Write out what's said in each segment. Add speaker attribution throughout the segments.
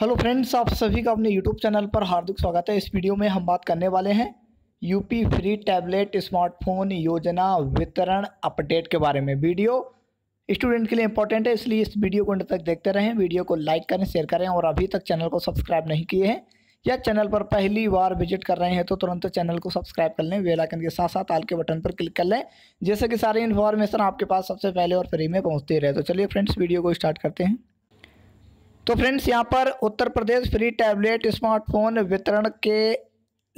Speaker 1: hello friends आप सभी का अपने यूट्यूब चैनल पर हार्दिक स्वागत है इस वीडियो में हम बात करने वाले हैं यूपी फ्री टैबलेट स्मार्टफोन योजना वितरण अपडेट के बारे में वीडियो स्टूडेंट के लिए इंपॉर्टेंट है इसलिए इस वीडियो को अंत तक देखते रहें वीडियो को लाइक करें शेयर करें और अभी तक चैनल को सब्सक्राइब नहीं किए हैं या चैनल पर पहली बार विजिट कर रहे हैं तो तुरंत चैनल को सब्सक्राइब कर लें वेलाइकन के साथ साथ आल के बटन पर क्लिक कर लें जैसे कि सारी इन्फॉर्मेशन आपके पास सबसे पहले और फ्री में पहुँचती रहे तो चलिए फ्रेंड्स वीडियो को स्टार्ट करते हैं तो फ्रेंड्स यहाँ पर Uttar Pradesh free tablet smartphone वितरण के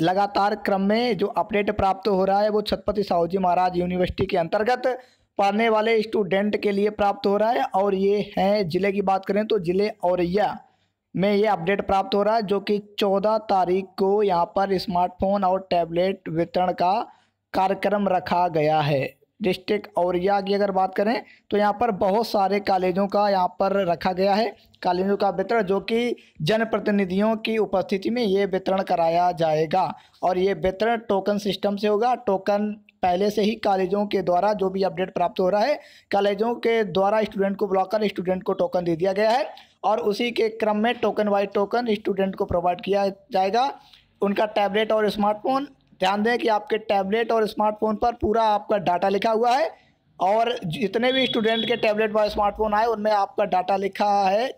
Speaker 1: लगातार क्रम में जो अपडेट प्राप्त हो रहा है वो छत्रपति साहू जी महाराज यूनिवर्सिटी के अंतर्गत पढ़ने वाले स्टूडेंट के लिए प्राप्त हो रहा है और ये है ज़िले की बात करें तो ज़िले औरैया में ये अपडेट प्राप्त हो रहा है जो कि चौदह तारीख को यहाँ पर स्मार्टफोन और टैबलेट वितरण का कार्यक्रम रखा गया है डिस्ट्रिक्ट औरिया की अगर बात करें तो यहाँ पर बहुत सारे कॉलेजों का यहाँ पर रखा गया है कॉलेजों का वितरण जो कि जनप्रतिनिधियों की उपस्थिति में ये वितरण कराया जाएगा और ये वितरण टोकन सिस्टम से होगा टोकन पहले से ही कॉलेजों के द्वारा जो भी अपडेट प्राप्त हो रहा है कॉलेजों के द्वारा स्टूडेंट को कर स्टूडेंट को टोकन दे दिया गया है और उसी के क्रम में टोकन वाइज टोकन स्टूडेंट को प्रोवाइड किया जाएगा उनका टैबलेट और स्मार्टफोन ध्यान दें कि आपके टैबलेट और स्मार्टफोन पर पूरा आपका डाटा लिखा हुआ है और जितने भी स्टूडेंट के टैबलेट व स्मार्टफोन आए उनमें आपका डाटा लिखा है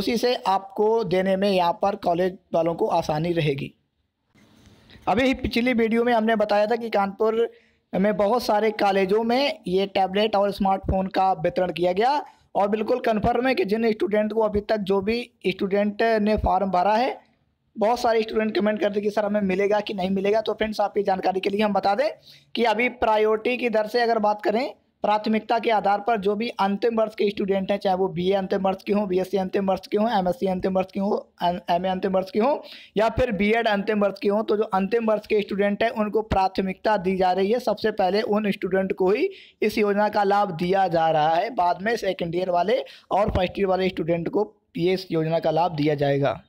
Speaker 1: उसी से आपको देने में यहाँ पर कॉलेज वालों को आसानी रहेगी अभी पिछली वीडियो में हमने बताया था कि कानपुर में बहुत सारे कॉलेजों में ये टैबलेट और स्मार्टफोन का वितरण किया गया और बिल्कुल कन्फर्म है कि जिन स्टूडेंट को अभी तक जो भी स्टूडेंट ने फॉर्म भरा है बहुत सारे स्टूडेंट कमेंट करते कि सर हमें मिलेगा कि नहीं मिलेगा तो फ्रेंड्स आपकी जानकारी के लिए हम बता दें कि अभी प्रायोरिटी की दर से अगर बात करें प्राथमिकता के आधार पर जो भी अंतिम वर्ष के स्टूडेंट हैं चाहे वो बीए अंतिम वर्ष के हों बीएससी अंतिम वर्ष के हों एमएससी अंतिम वर्ष के हों एमए अंतिम वर्ष के हों या फिर बीएड अंतिम वर्ष के हों तो जो अंतिम वर्ष के स्टूडेंट हैं उनको प्राथमिकता दी जा रही है सबसे पहले उन स्टूडेंट को ही इस योजना का लाभ दिया जा रहा है बाद में सेकेंड ईयर वाले और फर्स्ट ईयर वाले स्टूडेंट को ये इस योजना का लाभ दिया जाएगा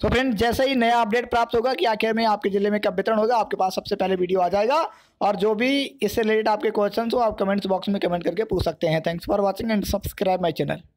Speaker 1: तो फ्रेंड जैसे ही नया अपडेट प्राप्त होगा कि आखिर में आपके ज़िले में कब वितरण होगा आपके पास सबसे पहले वीडियो आ जाएगा और जो भी इससे रिलेटेड आपके क्वेश्चन हो आप कमेंट्स बॉक्स में कमेंट करके पूछ सकते हैं thanks for watching and subscribe my channel